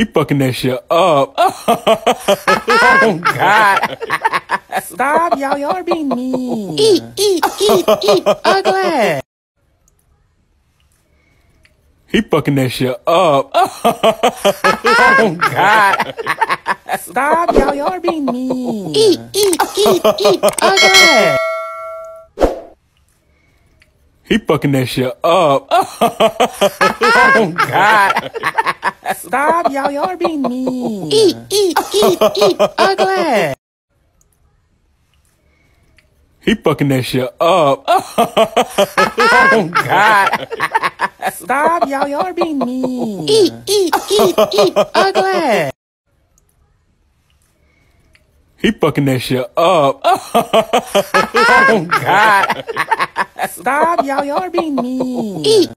he fucking that shit up. oh God! Stop, y'all! Y'all are being mean. Eat, eat, eat, eat, ugly. He fucking that shit up. oh God! Stop, y'all! Y'all are being mean. Eat, eat, eat, eat, ugly. He fucking that shit up. oh God! Stop, y'all. Y'all are being mean. Eat, eat, eat, eat. Ugly. He fucking that shit up. oh God! Stop, y'all. Y'all are being mean. Eat, eat, eat, eat. Ugly. He fucking that shit up. oh God! Stop, y'all. Y'all are being mean. Eat.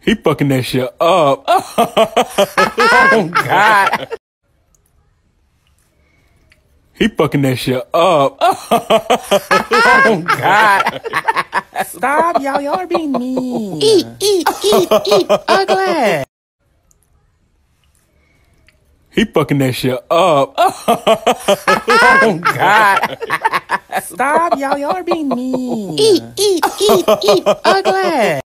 He fucking that shit up. oh God! He fucking that shit up. oh God! Stop, y'all. Y'all are being mean. Eat, eat, eat, eat. Ugly. He fucking that shit up. oh God! Stop, y'all! Y'all are being mean. Eat, eat, eat, eat, ugly.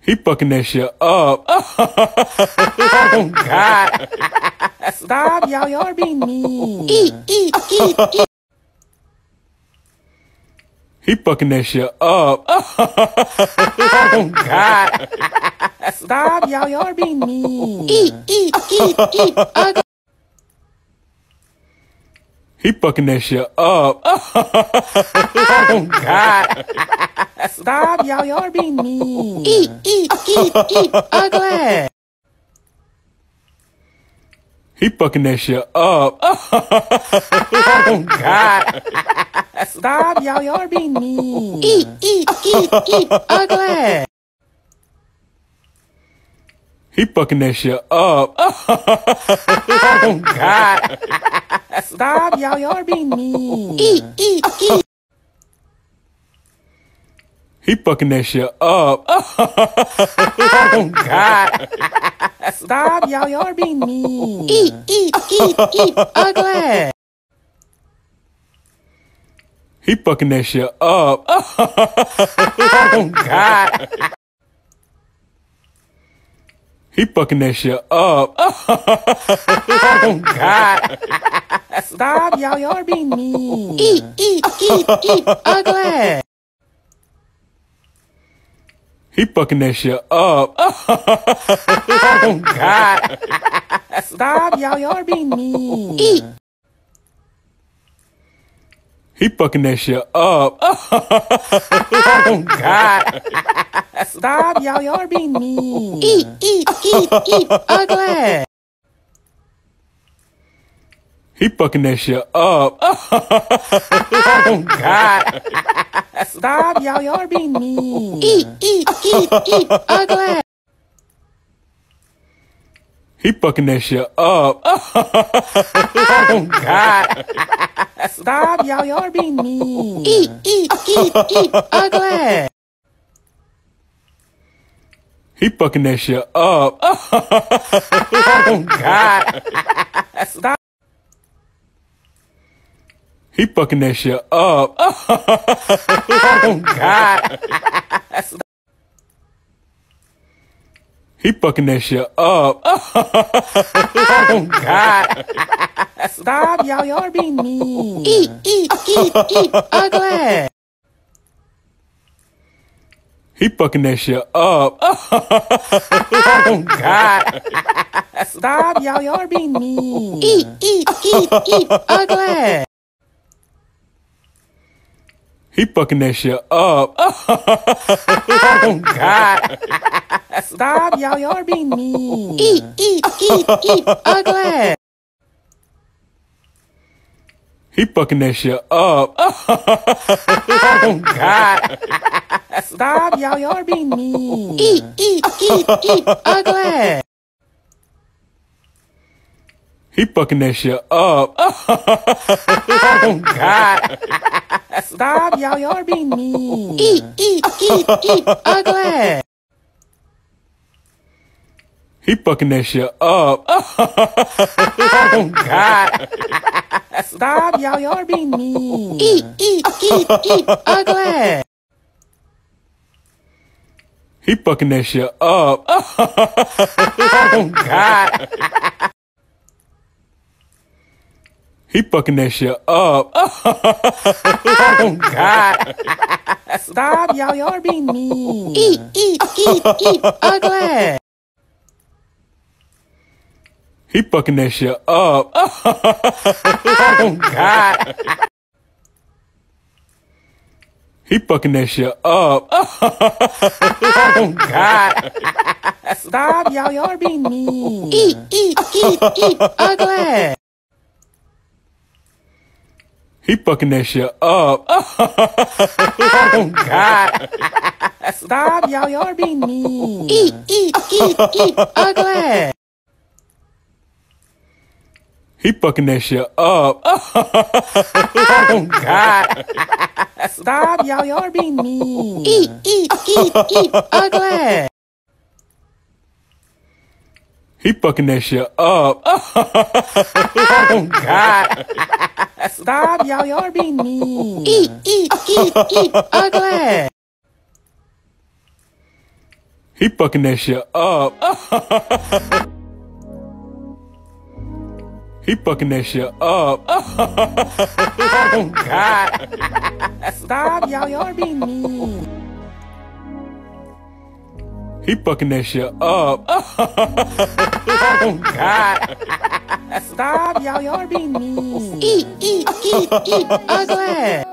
He fucking that shit up. oh God! Stop, y'all! Y'all are being mean. Eat, eat, eat, eat. He fucking that shit up. oh God! Stop, y'all. Y'all are being mean. Eat, eat, eat, eat. He fucking that shit up. oh God! Stop, y'all. Y'all are being mean. Eat, eat, eat, eat. Ugly. He fucking that shit up. oh God! Stop, y'all. Y'all are being mean. Eat, eat, eat, eat. Ugly. He fucking that shit up. oh God! Stop, y'all. Y'all are being mean. Eat, eat, eat. He fucking that shit up. oh God! Stop, y'all. Y'all are being mean. Eat, eat, eat, eat. Ugly. He fucking that shit up. oh God. He fucking that shit up. oh God. Stop, y'all. Y'all are being mean. Eat, eat, eat, eat. Ugly. He fucking that shit up. oh God. Stop, y'all. Y'all are being mean. Eat. He fucking that shit up. oh God! Stop, y'all! Y'all are being mean. Eat, eat, eat, eat, ugly. He fucking that shit up. oh God! Stop, y'all! Y'all are being mean. Eat, eat, eat, eat, ugly. He fucking that shit up. oh God! Stop, y'all. Y'all are being mean. Eat, eat, eat, eat. Ugly. He fucking that shit up. oh God! Stop. He fucking that shit up. oh God! He fucking that shit up. oh God! Stop, y'all. Y'all are being mean. Eat, eat, eat, eat. Ugly. He fucking that shit up. oh God! Stop, y'all. Y'all are being mean. Eat, eat, eat, eat. Ugly. He fucking that shit up. oh God! Stop, y'all. Y'all are being mean. Eat, eat, eat, eat. Ugly. He fucking that shit up. oh God! Stop, y'all. Y'all are being mean. Eat, eat, eat, eat. Ugly. He fucking that shit up. oh God! Stop, y'all! Y'all are being mean. Eat, eat, eat, eat, ugly. He fucking that shit up. oh God! Stop, y'all! Y'all are being mean. Eat, eat, eat, eat, ugly. He fucking that shit up. oh God! He fucking that shit up. oh God! Stop, y'all. Y'all are being mean. Eat, eat, eat, eat. Ugly. He fucking that shit up. oh God! He fucking that shit up. oh God! Stop, y'all. Y'all are being mean. Eat, eat, eat, eat. Ugly. He fucking that shit up. oh God! Stop, y'all! Y'all are being mean. Eat, eat, eat, eat, ugly. He fucking that shit up. oh God! Stop, y'all! Y'all are being mean. Eat, eat, eat, eat, ugly. He fucking that shit up. oh God! Stop, y'all. Y'all are being mean. Eat, eat, eat, eat. Ugly. He fucking that shit up. he fucking that shit up. oh, God. Stop, y'all. Y'all are being mean. He fucking that shit up. oh, God. Stop, y'all. Y'all are being mean. Eat, eat, eat, eat. Ugly.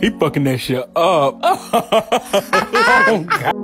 He fucking that shit up. oh, God.